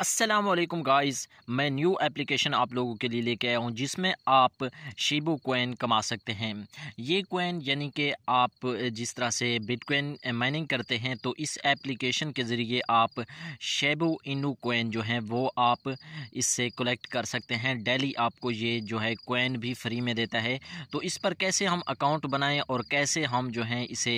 Aslam guys मैं new application आप लोगों के लिए लेके आया हूँ जिसमें आप शिबू कोइन कमा सकते हैं ये कोइन यानी कि आप जिस तरह से बिटकॉइन माइनिंग करते हैं तो इस एप्लीकेशन के ज़रिए आप शेबो इनू कोइन जो हैं वो आप इससे कलेक्ट कर सकते हैं डेली आपको ये जो है कोइन भी फ्री में देता है तो इस पर कैसे हम अकाउंट बनाएँ और कैसे हम जो हैं इसे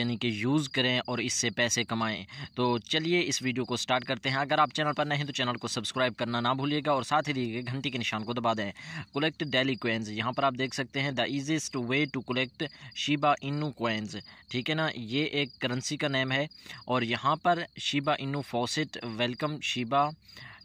यानी कि यूज़ करें और इससे पैसे कमाएँ तो चलिए इस वीडियो को स्टार्ट करते हैं अगर आप चैनल पर नहीं हैं तो चैनल को सब्सक्राइब करना ना भूलिएगा और साथ ही दिए गए घंटी के निशान को दबा दें कलेक्ट डेली कोइंस यहाँ पर आप देख सकते हैं the easiest way to collect Shiba Inu coins ठीक है ना ये एक करेंसी का नेम है और यहाँ पर Shiba Inu faucet welcome Shiba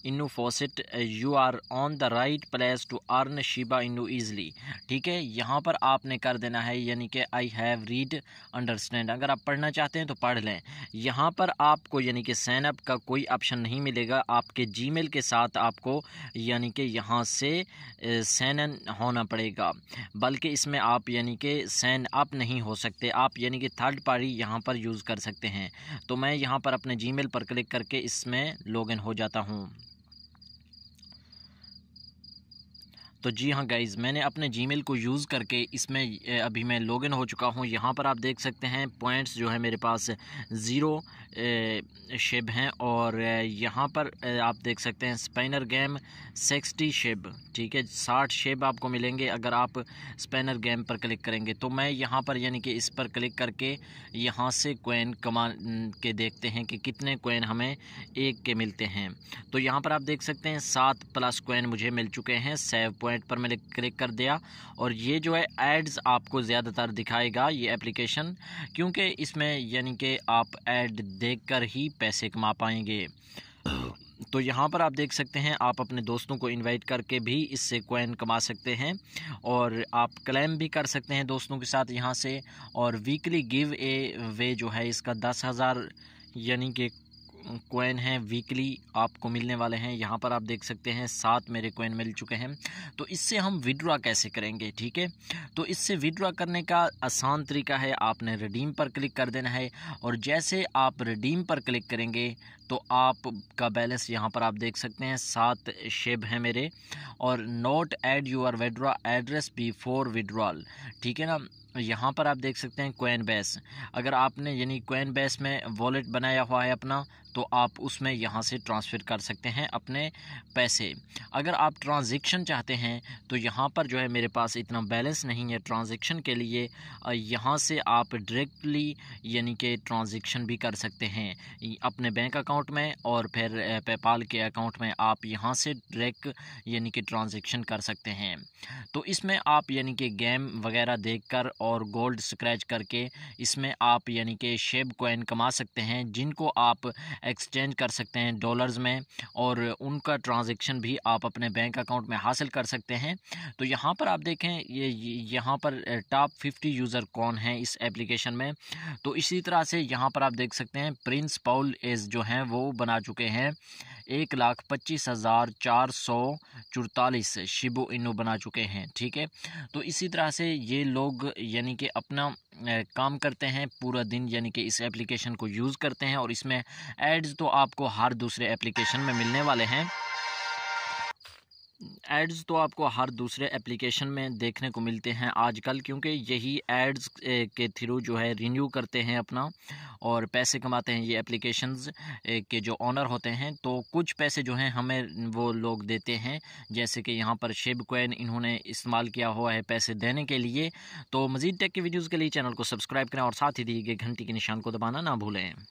Inu faucet you are on the right place to earn Shiba Inu easily ठीक है यहाँ पर आपने कर देना है यानी कि आई हैव रीड अंडरस्टैंड अगर आप पढ़ना चाहते हैं तो पढ़ लें यहाँ पर आपको यानी कि सैनअप का कोई ऑप्शन नहीं मिलेगा आपके मेल के साथ आपको यानी कि यहाँ से सैन होना पड़ेगा बल्कि इसमें आप यानी कि सैन अप नहीं हो सकते आप यानी कि थर्ड पार्टी यहाँ पर यूज़ कर सकते हैं तो मैं यहाँ पर अपने मेल पर क्लिक करके इसमें इन हो जाता हूँ तो जी हाँ गाइज़ मैंने अपने जीमेल को यूज़ करके इसमें अभी मैं लॉगिन हो चुका हूँ यहाँ पर आप देख सकते हैं पॉइंट्स जो है मेरे पास ज़ीरो शेब हैं और यहाँ पर आप देख सकते हैं स्पेनर गेम सिक्सटी शेब ठीक है साठ शेब आपको मिलेंगे अगर आप स्पेनर गेम पर क्लिक करेंगे तो मैं यहाँ पर यानी कि इस पर क्लिक करके यहाँ से कोइन कमा के देखते हैं कि कितने कोइन हमें एक के मिलते हैं तो यहाँ पर आप देख सकते हैं सात प्लस कोइन मुझे मिल चुके हैं सेव पॉइंट पॉइंट पर मैंने क्लिक कर दिया और ये जो है एड्स आपको ज़्यादातर दिखाएगा ये एप्लीकेशन क्योंकि इसमें यानी कि आप एड देख कर ही पैसे कमा पाएंगे तो यहाँ पर आप देख सकते हैं आप अपने दोस्तों को इनवाइट करके भी इससे कोइन कमा सकते हैं और आप क्लेम भी कर सकते हैं दोस्तों के साथ यहाँ से और वीकली गिव ए वे जो है इसका दस हज़ार यानी कि कोइन हैं वीकली आपको मिलने वाले हैं यहाँ पर आप देख सकते हैं सात मेरे कोइन मिल चुके हैं तो इससे हम विड्रा कैसे करेंगे ठीक है तो इससे विड्रा करने का आसान तरीका है आपने रिडीम पर क्लिक कर देना है और जैसे आप रिडीम पर क्लिक करेंगे तो आपका बैलेंस यहाँ पर आप देख सकते हैं सात शेब हैं मेरे और note add your withdraw address before withdrawal ठीक है ना यहाँ पर आप देख सकते हैं कोइन बेस अगर आपने यानी कोइन बेस में वॉलेट बनाया हुआ है अपना तो आप उसमें यहाँ से ट्रांसफ़र कर सकते हैं अपने पैसे अगर आप ट्रांजेक्शन चाहते हैं तो यहाँ पर जो है मेरे पास इतना बैलेंस नहीं है ट्रांजेक्शन के लिए यहाँ से आप डायरेक्टली यानी कि ट्रांजेक्शन भी कर सकते हैं अपने बैंक अकाउंट अकाउंट में और फिर पेपाल के अकाउंट में आप यहाँ से डायरेक्ट यानी कि ट्रांजेक्शन कर सकते हैं तो इसमें आप यानी कि गेम वगैरह देखकर और गोल्ड स्क्रैच करके इसमें आप यानी कि शेब कोइन कमा सकते हैं जिनको आप एक्सचेंज कर सकते हैं डॉलर्स में और उनका ट्रांजेक्शन भी आप अपने बैंक अकाउंट में हासिल कर सकते हैं तो यहाँ पर आप देखें ये यहाँ पर टॉप फिफ्टी यूज़र कौन हैं इस एप्लीकेशन में तो इसी तरह से यहाँ पर आप देख सकते हैं प्रिंस पाउल एज जो हैं हैं वो बना चुके हैं एक लाख पच्चीस हज़ार चार सौ चुड़तालीस शिबो इनो बना चुके हैं ठीक है तो इसी तरह से ये लोग यानी कि अपना काम करते हैं पूरा दिन यानी कि इस एप्लीकेशन को यूज़ करते हैं और इसमें एड्स तो आपको हर दूसरे एप्लीकेशन में मिलने वाले हैं एड्स तो आपको हर दूसरे एप्लीकेशन में देखने को मिलते हैं आजकल क्योंकि यही एड्स के थ्रू जो है रिन्यू करते हैं अपना और पैसे कमाते हैं ये एप्लीकेशंस के जो ऑनर होते हैं तो कुछ पैसे जो हैं हमें वो लोग देते हैं जैसे कि यहाँ पर शेब कोइन इन्होंने इस्तेमाल किया हुआ है पैसे देने के लिए तो मज़ीद टेक की वीडियोज़ के लिए चैनल को सब्सक्राइब करें और साथ ही दिए गए घंटी के निशान को दबाना ना भूलें